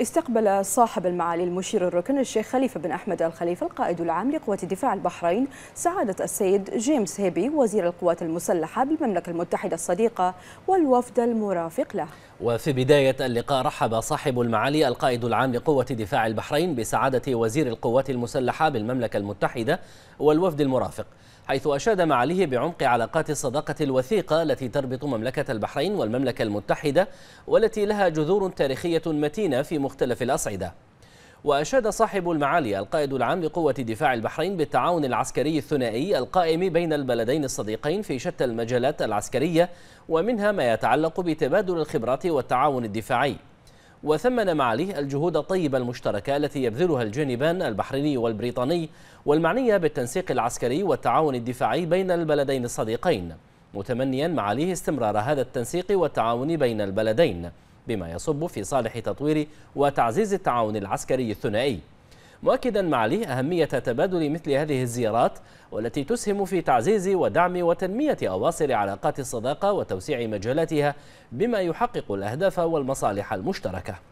استقبل صاحب المعالي المشير الركن الشيخ خليفة بن أحمد الخليفة القائد العام لقوات دفاع البحرين سعادة السيد جيمس هيبي وزير القوات المسلحة بالمملكة المتحدة الصديقة والوفد المرافق له وفي بداية اللقاء رحب صاحب المعالي القائد العام لقوة دفاع البحرين بسعادة وزير القوات المسلحة بالمملكة المتحدة والوفد المرافق حيث أشاد معاليه بعمق علاقات الصداقة الوثيقة التي تربط مملكة البحرين والمملكة المتحدة والتي لها جذور تاريخية متينة في مختلف الأصعدة وأشاد صاحب المعالي القائد العام لقوة دفاع البحرين بالتعاون العسكري الثنائي القائم بين البلدين الصديقين في شتى المجالات العسكرية ومنها ما يتعلق بتبادل الخبرات والتعاون الدفاعي وثمن معاليه الجهود الطيبة المشتركة التي يبذلها الجانبان البحريني والبريطاني والمعنية بالتنسيق العسكري والتعاون الدفاعي بين البلدين الصديقين متمنيا معاليه استمرار هذا التنسيق والتعاون بين البلدين بما يصب في صالح تطوير وتعزيز التعاون العسكري الثنائي مؤكدا معلي أهمية تبادل مثل هذه الزيارات والتي تسهم في تعزيز ودعم وتنمية أواصر علاقات الصداقة وتوسيع مجالاتها بما يحقق الأهداف والمصالح المشتركة